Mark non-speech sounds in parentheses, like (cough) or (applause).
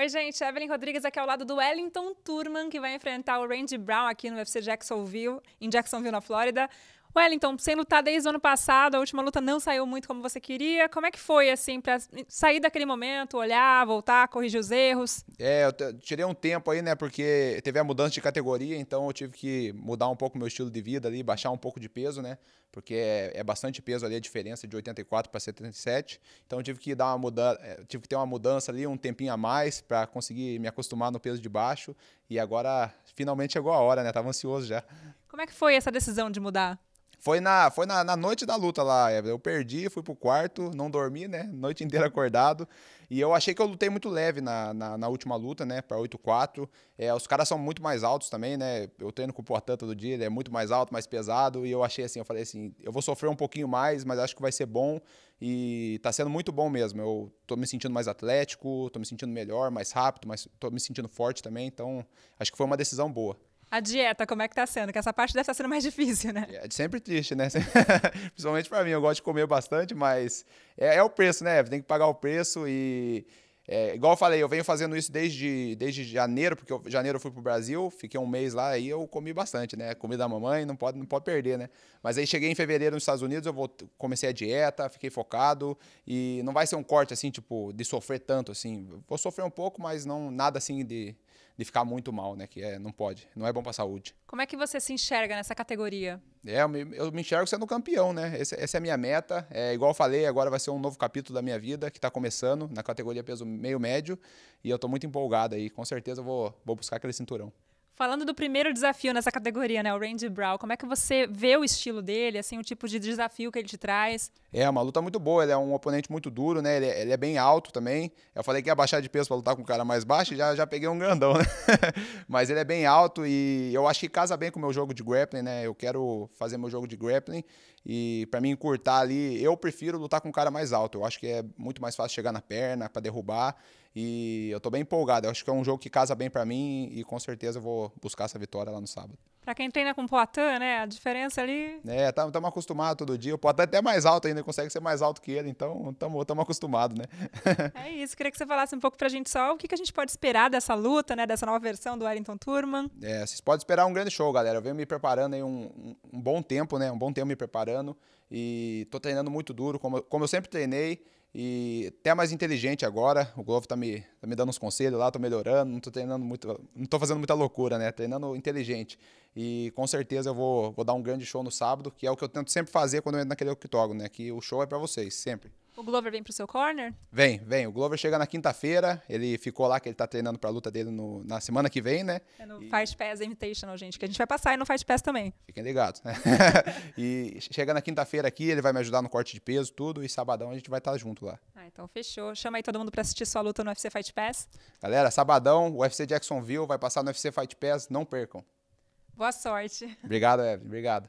Oi, gente, Evelyn Rodrigues aqui ao lado do Wellington Turman, que vai enfrentar o Randy Brown aqui no UFC Jacksonville, em Jacksonville, na Flórida. Wellington, sem lutar desde o ano passado, a última luta não saiu muito como você queria. Como é que foi, assim, para sair daquele momento, olhar, voltar, corrigir os erros? É, eu tirei um tempo aí, né, porque teve a mudança de categoria, então eu tive que mudar um pouco meu estilo de vida ali, baixar um pouco de peso, né, porque é, é bastante peso ali a diferença de 84 para 77. Então tive que dar uma mudança, é, tive que ter uma mudança ali, um tempinho a mais para conseguir me acostumar no peso de baixo. E agora finalmente chegou a hora, né? Tava ansioso já. Como é que foi essa decisão de mudar? Foi na, foi na, na noite da luta lá, é, eu perdi, fui pro quarto, não dormi, né? (laughs) Noite inteira acordado. E eu achei que eu lutei muito leve na, na, na última luta, né? Pra 8-4. É, os caras são muito mais altos também, né? Eu treino com o Portan todo dia, ele é muito mais alto, mais pesado. E eu achei assim, eu falei assim, eu vou sofrer um pouquinho mais, mas acho que vai ser bom. E tá sendo muito bom mesmo. Eu tô me sentindo mais atlético, tô me sentindo melhor, mais rápido, mas tô me sentindo forte também. Então, acho que foi uma decisão boa. A dieta, como é que tá sendo? Que essa parte deve estar tá sendo mais difícil, né? É sempre triste, né? (laughs) Principalmente para mim, eu gosto de comer bastante, mas é, é o preço, né? Tem que pagar o preço e é, igual eu falei, eu venho fazendo isso desde, desde janeiro, porque eu, janeiro eu fui pro Brasil, fiquei um mês lá, aí eu comi bastante, né? Comida da mamãe, não pode, não pode perder, né? Mas aí cheguei em fevereiro nos Estados Unidos, eu vou, comecei a dieta, fiquei focado, e não vai ser um corte assim, tipo, de sofrer tanto, assim. Vou sofrer um pouco, mas não nada assim de de ficar muito mal, né? Que é, não pode, não é bom para saúde. Como é que você se enxerga nessa categoria? É, eu me, eu me enxergo sendo campeão, né? Esse, essa é a minha meta. É, igual eu falei, agora vai ser um novo capítulo da minha vida que está começando na categoria peso meio médio e eu estou muito empolgado aí. Com certeza vou, vou buscar aquele cinturão. Falando do primeiro desafio nessa categoria, né, o Randy Brown, como é que você vê o estilo dele, assim, o tipo de desafio que ele te traz? É, é uma luta muito boa, ele é um oponente muito duro, né, ele é, ele é bem alto também. Eu falei que ia baixar de peso para lutar com um cara mais baixo, já, já peguei um grandão, né? (laughs) Mas ele é bem alto e eu acho que casa bem com o meu jogo de grappling, né? Eu quero fazer meu jogo de grappling e para mim encurtar ali, eu prefiro lutar com um cara mais alto. Eu acho que é muito mais fácil chegar na perna para derrubar e eu tô bem empolgado. Eu acho que é um jogo que casa bem para mim e com certeza eu vou buscar essa vitória lá no sábado. Para quem treina com o Poitin, né? A diferença ali. É, estamos tá, acostumados todo dia. O Poitin é até mais alto ainda, consegue ser mais alto que ele, então estamos acostumados, né? (laughs) é isso. Queria que você falasse um pouco para a gente só o que, que a gente pode esperar dessa luta, né? Dessa nova versão do Wellington Turman. É, vocês podem esperar um grande show, galera. Eu venho me preparando aí um, um, um bom tempo, né? Um bom tempo me preparando e tô treinando muito duro, como, como eu sempre treinei. E até mais inteligente agora. O Globo tá me, tá me dando uns conselhos lá, tô melhorando, não tô treinando muito, não tô fazendo muita loucura, né? Treinando inteligente. E com certeza eu vou, vou dar um grande show no sábado, que é o que eu tento sempre fazer quando eu entro naquele octógono, né? Que o show é para vocês, sempre. O Glover vem pro seu corner? Vem, vem. O Glover chega na quinta-feira. Ele ficou lá que ele tá treinando pra luta dele no, na semana que vem, né? É no e... Fight Pass Invitational, gente, que a gente vai passar e no Fight Pass também. Fiquem ligados, né? (laughs) e chega na quinta-feira aqui, ele vai me ajudar no corte de peso, tudo. E sabadão a gente vai estar tá junto lá. Ah, então fechou. Chama aí todo mundo pra assistir sua luta no UFC Fight Pass. Galera, sabadão, o UFC Jacksonville vai passar no UFC Fight Pass. Não percam. Boa sorte. Obrigado, Evelyn. Obrigado.